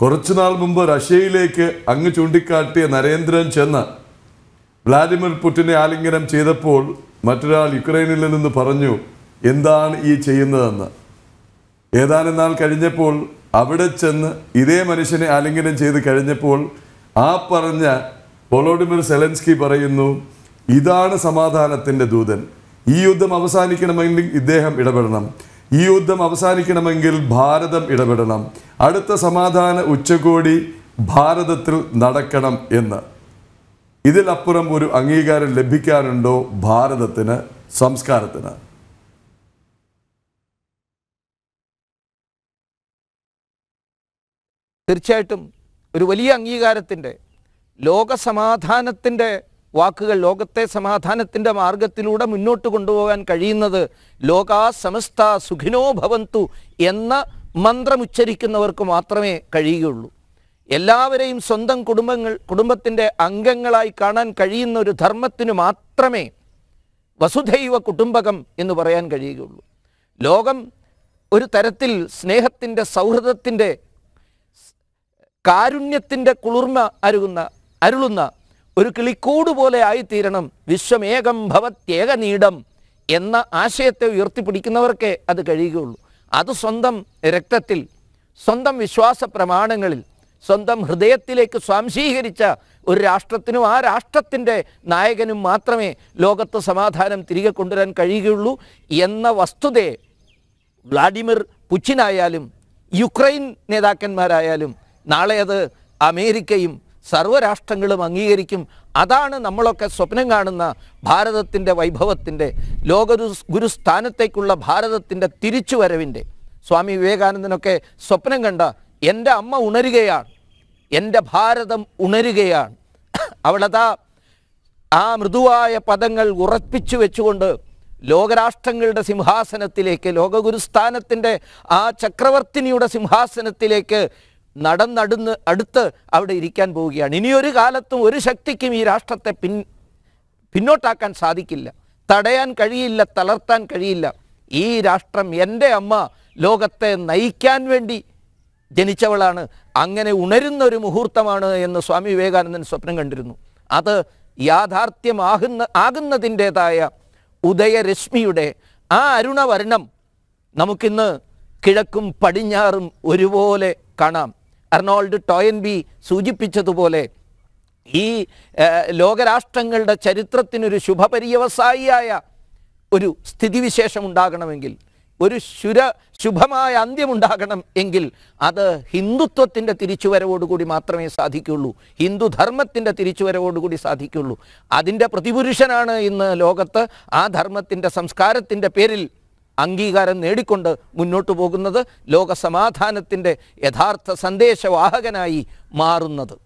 കുറച്ചുനാൾ മുമ്പ് റഷ്യയിലേക്ക് അങ്ങ് ചൂണ്ടിക്കാട്ടിയ നരേന്ദ്രൻ ചെന്ന് വ്ലാഡിമിർ പുടിനെ ആലിംഗനം ചെയ്തപ്പോൾ മറ്റൊരാൾ യുക്രൈനിൽ നിന്ന് പറഞ്ഞു എന്താണ് ഈ ചെയ്യുന്നതെന്ന് ഏതാനും നാൾ കഴിഞ്ഞപ്പോൾ അവിടെ ചെന്ന് ഇതേ മനുഷ്യനെ ആലിംഗനം ചെയ്ത് കഴിഞ്ഞപ്പോൾ ആ പറഞ്ഞ വോളോഡിമിർ സെലൻസ്കി പറയുന്നു ഇതാണ് സമാധാനത്തിൻ്റെ ദൂതൻ ഈ യുദ്ധം അവസാനിക്കണമെങ്കിൽ ഇദ്ദേഹം ഇടപെടണം ഈ യുദ്ധം അവസാനിക്കണമെങ്കിൽ ഭാരതം ഇടപെടണം അടുത്ത സമാധാന ഉച്ചകോടി ഭാരതത്തിൽ നടക്കണം എന്ന് ഇതിലപ്പുറം ഒരു അംഗീകാരം ലഭിക്കാനുണ്ടോ ഭാരതത്തിന് സംസ്കാരത്തിന് ഒരു വലിയ വാക്കുകൾ ലോകത്തെ സമാധാനത്തിൻ്റെ മാർഗത്തിലൂടെ മുന്നോട്ട് കൊണ്ടുപോകാൻ കഴിയുന്നത് ലോകാ സമസ്ത സുഖിനോ ഭവന്തു എന്ന മന്ത്രമുച്ചരിക്കുന്നവർക്ക് മാത്രമേ കഴിയുകയുള്ളൂ എല്ലാവരെയും സ്വന്തം കുടുംബങ്ങൾ കുടുംബത്തിൻ്റെ അംഗങ്ങളായി കാണാൻ കഴിയുന്ന ഒരു ധർമ്മത്തിനു മാത്രമേ വസുധൈവ കുടുംബകം എന്ന് പറയാൻ കഴിയുകയുള്ളൂ ലോകം ഒരു തരത്തിൽ സ്നേഹത്തിൻ്റെ സൗഹൃദത്തിൻ്റെ കാരുണ്യത്തിൻ്റെ കുളിർമ അരുകുന്ന അരുളുന്ന ഒരു കിളിക്കൂട് പോലെ ആയിത്തീരണം വിശ്വമേകം നീടം എന്ന ആശയത്തെ ഉയർത്തിപ്പിടിക്കുന്നവർക്കേ അത് കഴിയുകയുള്ളൂ അത് സ്വന്തം രക്തത്തിൽ സ്വന്തം വിശ്വാസ പ്രമാണങ്ങളിൽ സ്വന്തം ഹൃദയത്തിലേക്ക് സ്വാംശീകരിച്ച ഒരു രാഷ്ട്രത്തിനും ആ രാഷ്ട്രത്തിൻ്റെ നായകനും മാത്രമേ ലോകത്ത് സമാധാനം തിരികെ കൊണ്ടുവരാൻ കഴിയുകയുള്ളൂ എന്ന വസ്തുതയെ വ്ളാഡിമിർ പുച്ചിനായാലും യുക്രൈൻ നേതാക്കന്മാരായാലും നാളെ അത് അമേരിക്കയും സർവ്വരാഷ്ട്രങ്ങളും അംഗീകരിക്കും അതാണ് നമ്മളൊക്കെ സ്വപ്നം കാണുന്ന ഭാരതത്തിൻ്റെ വൈഭവത്തിൻ്റെ ലോകഗുരു ഗുരുസ്ഥാനത്തേക്കുള്ള ഭാരതത്തിൻ്റെ തിരിച്ചുവരവിൻ്റെ സ്വാമി വിവേകാനന്ദനൊക്കെ സ്വപ്നം കണ്ട എൻ്റെ അമ്മ ഉണരുകയാണ് എൻ്റെ ഭാരതം ഉണരുകയാണ് അവളതാ ആ മൃദുവായ പദങ്ങൾ ഉറപ്പിച്ചു വെച്ചുകൊണ്ട് ലോകരാഷ്ട്രങ്ങളുടെ സിംഹാസനത്തിലേക്ക് ലോകഗുരുസ്ഥാനത്തിൻ്റെ ആ ചക്രവർത്തിനിയുടെ സിംഹാസനത്തിലേക്ക് നടന്നടുന്ന് അടുത്ത് അവിടെ ഇരിക്കാൻ പോവുകയാണ് ഇനിയൊരു കാലത്തും ഒരു ശക്തിക്കും ഈ രാഷ്ട്രത്തെ പിൻ പിന്നോട്ടാക്കാൻ സാധിക്കില്ല തടയാൻ കഴിയില്ല തളർത്താൻ കഴിയില്ല ഈ രാഷ്ട്രം എൻ്റെ അമ്മ ലോകത്തെ നയിക്കാൻ വേണ്ടി ജനിച്ചവളാണ് അങ്ങനെ ഉണരുന്ന ഒരു മുഹൂർത്തമാണ് എന്ന് സ്വാമി വിവേകാനന്ദൻ സ്വപ്നം കണ്ടിരുന്നു അത് യാഥാർത്ഥ്യമാകുന്ന ആകുന്നതിൻ്റേതായ ഉദയരശ്മിയുടെ ആ അരുണവർണം നമുക്കിന്ന് കിഴക്കും പടിഞ്ഞാറും ഒരുപോലെ കാണാം അർണോൾഡ് ടോയൻബി സൂചിപ്പിച്ചതുപോലെ ഈ ലോകരാഷ്ട്രങ്ങളുടെ ചരിത്രത്തിനൊരു ശുഭപര്യവസായിയായ ഒരു സ്ഥിതിവിശേഷം ഉണ്ടാകണമെങ്കിൽ ഒരു ശുര ശുഭമായ അന്ത്യമുണ്ടാകണം എങ്കിൽ അത് ഹിന്ദുത്വത്തിൻ്റെ തിരിച്ചുവരവോടുകൂടി മാത്രമേ സാധിക്കുള്ളൂ ഹിന്ദുധർമ്മത്തിൻ്റെ തിരിച്ചുവരവോടുകൂടി സാധിക്കുള്ളൂ അതിൻ്റെ പ്രതിപുരുഷനാണ് ഇന്ന് ലോകത്ത് ആ ധർമ്മത്തിൻ്റെ സംസ്കാരത്തിൻ്റെ പേരിൽ അംഗീകാരം നേടിക്കൊണ്ട് മുന്നോട്ട് പോകുന്നത് ലോകസമാധാനത്തിൻ്റെ യഥാർത്ഥ സന്ദേശവാഹകനായി മാറുന്നത്